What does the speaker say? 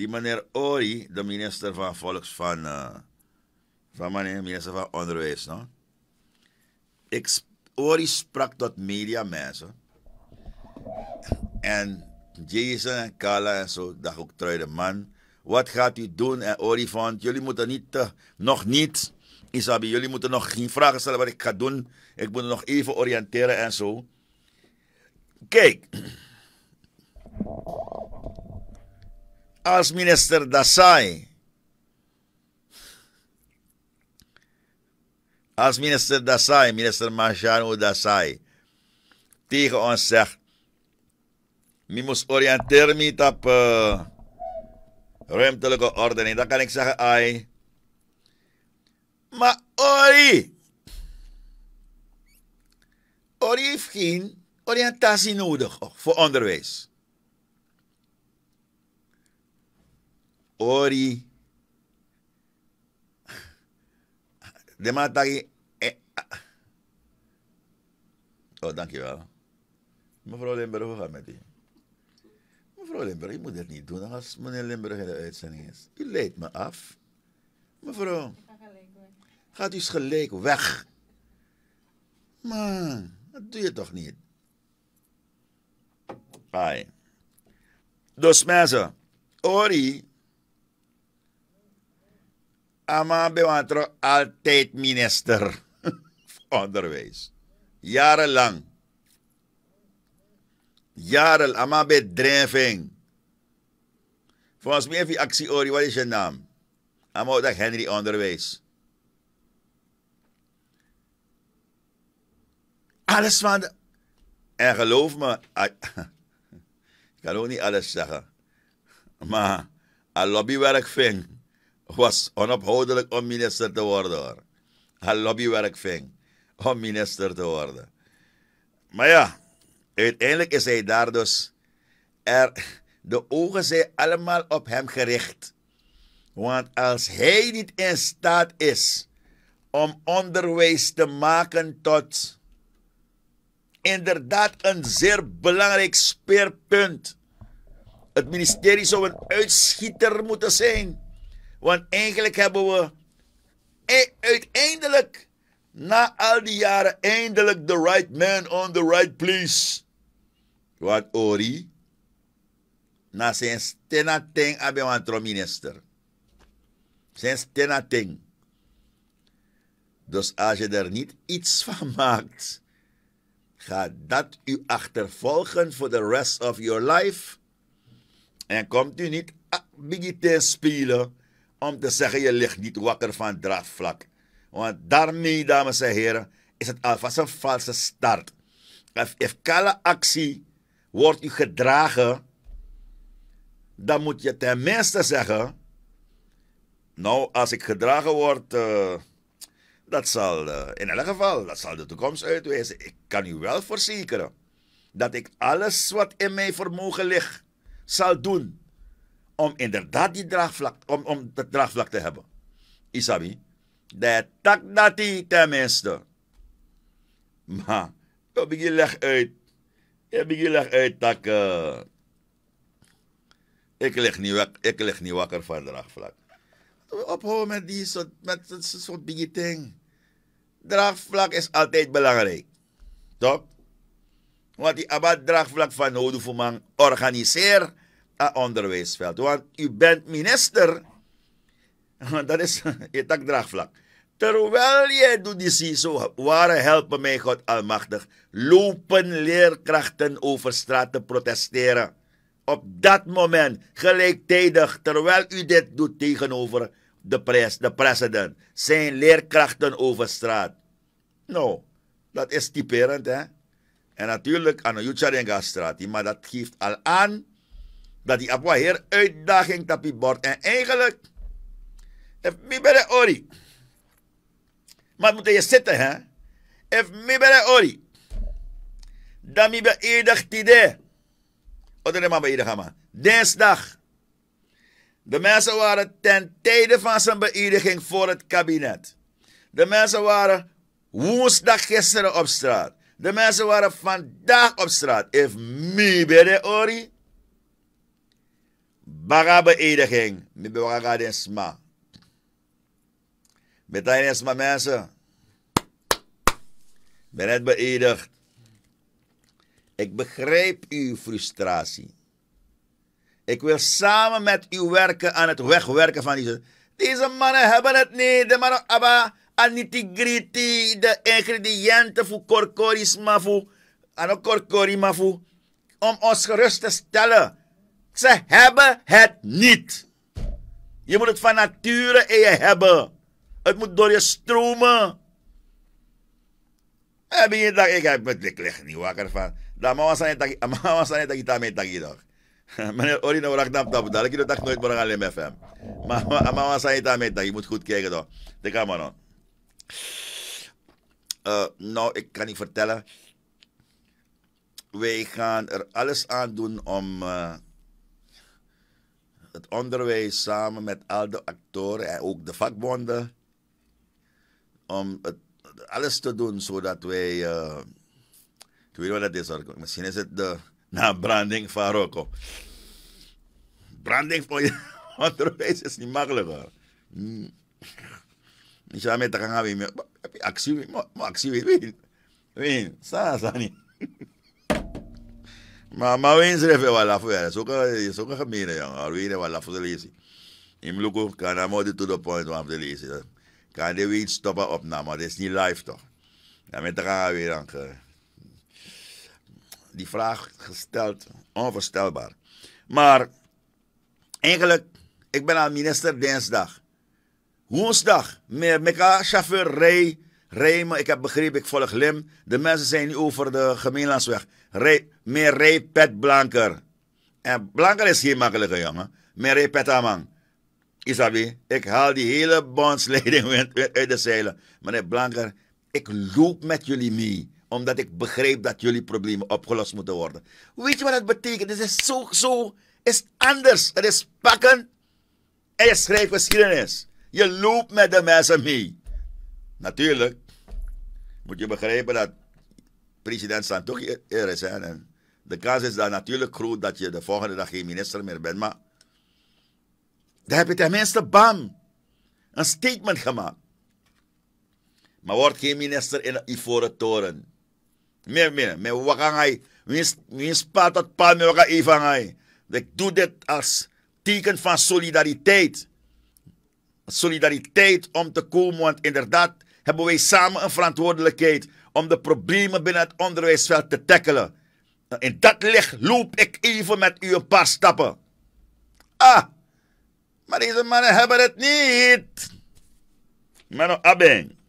Die meneer Ori, de minister van Volks van, uh, meneer, minister van Onderwijs, no? Ori sprak tot media mensen. En Jason en Carla en zo, dacht ook de man. Wat gaat u doen? En Ori vond, jullie moeten niet, eh, nog niet, Isabi, jullie moeten nog geen vragen stellen wat ik ga doen. Ik moet nog even oriënteren en zo. Kijk als minister Dasai. Als minister Dasai, minister Manjano Dasai, tegen ons zegt: Je moet oriënteren met op uh, eh, ruimtelijke ordening. kan ik zeggen: Ai. Maar Ori. Ori heeft geen oriëntatie nodig oh, voor onderwijs. ori. de tagi. Eh. Oh, dankjewel. Mevrouw Limburg, hoe gaat met u? Mevrouw Limburg, je moet dit niet doen als meneer Limburg in de uitzending is. U leidt me af. Mevrouw. Gaat u eens gelijk weg. Man, dat doe je toch niet? Bye. Dus mensen, Ori Ama Bewantro altijd minister van onderwijs. Jarenlang. Jaren, Ama Bedrijving. Volgens mij heeft hij actie over, wat is je naam? Ama Henry onderwijs. Alles van de... En geloof me, ik kan ook niet alles zeggen. Maar, een lobbywerk ving was onophoudelijk om minister te worden hoor. Haar lobbywerk om minister te worden. Maar ja, uiteindelijk is hij daar dus. Er, de ogen zijn allemaal op hem gericht. Want als hij niet in staat is om onderwijs te maken tot inderdaad een zeer belangrijk speerpunt. Het ministerie zou een uitschieter moeten zijn. Want eigenlijk hebben we e- uiteindelijk, na al die jaren, eindelijk the right man on the right place. Want Ori, na zijn hebben abe een minister. Zijn stenateng. Dus als je er niet iets van maakt, gaat dat u achtervolgen voor the rest of your life. En komt u niet biggie spelen om te zeggen je ligt niet wakker van draagvlak. Want daarmee, dames en heren, is het alvast een valse start. Als kale actie wordt u gedragen, dan moet je tenminste zeggen, nou, als ik gedragen word, eh, dat zal eh, in elk geval, dat zal de toekomst uitwezen. Ik kan u wel verzekeren dat ik alles wat in mijn vermogen ligt, zal doen om inderdaad die draagvlak, om, om dat draagvlak te hebben. Isabi. dat tak dat hij tenminste. Maar, ik begin leg uit. Ik begin leg uit dat eh, ik, lig niet, ik lig niet wakker van draagvlak. Ophouden met die soort, met dat soort dingen. Draagvlak is altijd belangrijk. Toch? Want die abad draagvlak van van organiseer onderwijsveld. Want u bent minister. Dat is het draagvlak. Terwijl jij doet die zo waar helpen mij God almachtig. Lopen leerkrachten over straat te protesteren. Op dat moment, gelijktijdig, terwijl u dit doet tegenover de, pres, de president, zijn leerkrachten over straat. Nou, dat is typerend hè. En natuurlijk aan de straat, maar dat geeft al aan dat die apwa her uitdaging tapie bord. En eigenlijk, if mi bere ori, maar moet je zitten hè, if mi bere ori, dan mi beëerdig tide. Oder maar beëerdig ama. Dinsdag. De mensen waren ten tijde van zijn beëdiging voor het kabinet. De mensen waren woensdag gisteren op straat. De mensen waren vandaag op straat. If mi bere ori, met beëdiging Mibawaradesma. Betanjesma mensen. Ik ben net beëdigd. Ik begrijp uw frustratie. Ik wil samen met u werken aan het wegwerken van deze. Deze mannen hebben het niet. De mannen hebben anitigriti, de ingrediënten voor korkorisma, voor, korkorima, voor, om ons gerust te stellen. Ze hebben het niet. Je moet het van nature in je hebben. Het moet door je stromen. Heb eh, je dat? Ik, heb, ik lig niet wakker van. Dat mama was aan het dat ik daarmee tagi dag. Meneer Orino, ik dacht dat bedoel ik. Ik nooit meer alleen met hem. Maar mama was het daarmee dat Je moet goed kijken toch. De camera. Uh, nou, ik kan niet vertellen. Wij gaan er alles aan doen om. Uh, het onderwijs samen met al de actoren en ook de vakbonden. Om alles te doen zodat wij. Uh, ik weet wat dat is Misschien is het de branding van Rocco. Branding voor je onderwijs is niet makkelijker. hoor. Niet mm. met te gaan hebben. Actie, actie, weet je. Weet je, ma ma wensre fe wala fo kan eh, soka soka khamira yang ar wire wala fo de lesi im luko kana mode to the eh. point of the Ik kan de wit stoppen eh, opnamen? na maar is niet live toch dan met weer ge die vraag gesteld onvoorstelbaar oh, maar eigenlijk ik ben al minister dinsdag woensdag met mekaar chauffeur rij Rijmen, ik heb begrepen, ik volg Lim. De mensen zijn nu over de gemeenlandsweg. Rij, meer Repet Blanker. En Blanker is geen makkelijke jongen. Meer rijpet Amang. Isabi, ik haal die hele bondsleiding uit de zeilen. Meneer Blanker, ik loop met jullie mee. Omdat ik begrijp dat jullie problemen opgelost moeten worden. Weet je wat dat betekent? Het is zo, zo, is anders. Het is pakken en je schrijft geschiedenis. Je loopt met de mensen mee. Natuurlijk moet je begrijpen dat president toch er is. En de kans is dan natuurlijk groot dat je de volgende dag geen minister meer bent. Maar dan heb je tenminste bam. Een statement gemaakt. Maar wordt geen minister in de Ivoren Toren. Meer, meer. Maar wat kan hij? Wie spaat dat pan met Ik doe dit als teken van solidariteit. Solidariteit om te komen, want inderdaad, hebben wij samen een verantwoordelijkheid om de problemen binnen het onderwijsveld te tackelen. Nou, in dat licht loop ik even met u een paar stappen. Ah, maar deze mannen hebben het niet. Mijn abeng.